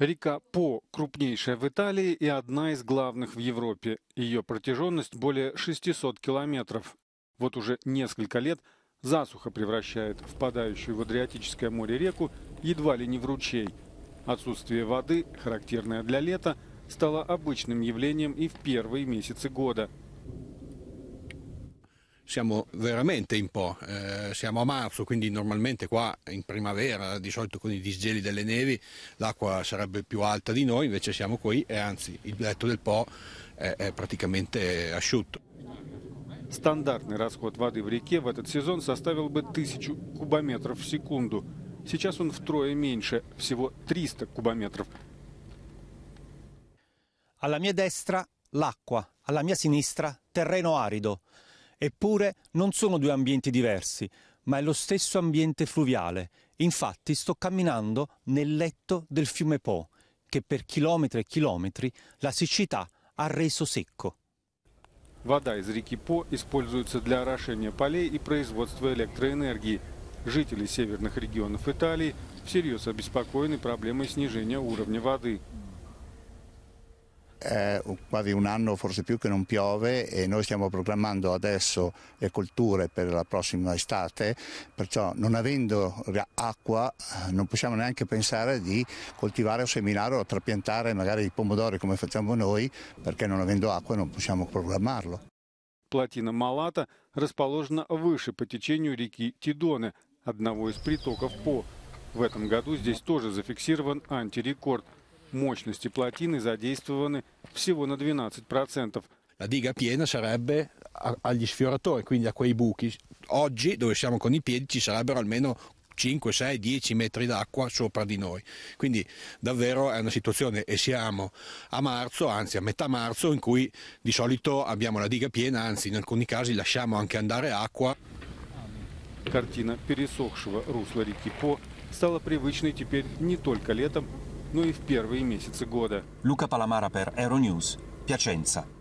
Река По крупнейшая в Италии и одна из главных в Европе. Ее протяженность более 600 километров. Вот уже несколько лет засуха превращает впадающую в Адриатическое море реку едва ли не в ручей. Отсутствие воды, характерное для лета, стало обычным явлением и в первые месяцы года – siamo veramente in po', eh, siamo a marzo, quindi normalmente qua in primavera, di solito con i disgeli delle nevi, l'acqua sarebbe più alta di noi, invece siamo qui e anzi il letto del po' è, è praticamente asciutto. Стандартный расход воды в реке в этот сезон составил бы 1000 кубометров в секунду. Сейчас он втрое меньше, всего 300 кубометров. Alla mia destra l'acqua, alla mia sinistra terreno arido. Eppure non sono due ambienti diversi, ma è lo stesso ambiente fluviale. Infatti sto camminando nel letto del fiume Po, che per chilometri e chilometri la siccità ha reso secco. Вода из реки По используется для орошения полей и производства электроэнергии. Жители северных регионов Италии всерьез обеспокоены проблемой снижения уровня воды eh, quasi un anno forse più che non piove e noi stiamo programmando adesso le colture per la prossima estate, perciò non avendo acqua eh, non possiamo neanche pensare di coltivare o seminare o trapiantare magari i pomodori come facciamo noi, perché non avendo acqua non possiamo programmarlo. Platina Malata расположена выше по течению реки Тидоны, одного из притоков По. В этом году здесь тоже зафиксирован антирекорд – мощности плотины задействованы всего на 12%. La diga piena sarebbe agli sfioratori, quindi a quei buchi. Oggi, dove siamo con i piedi, ci sarebbero almeno 5, 6, 10 metri d'acqua sopra di noi. Quindi davvero è una situazione e siamo a marzo, anzi a metà marzo, in cui di solito abbiamo la diga piena, anzi in alcuni casi lasciamo anche andare acqua. Картина пересохшего русла реки По стала привычной теперь не только летом, ну и в первые месяцы года. Luca Palamara per Euronews, Piacenza.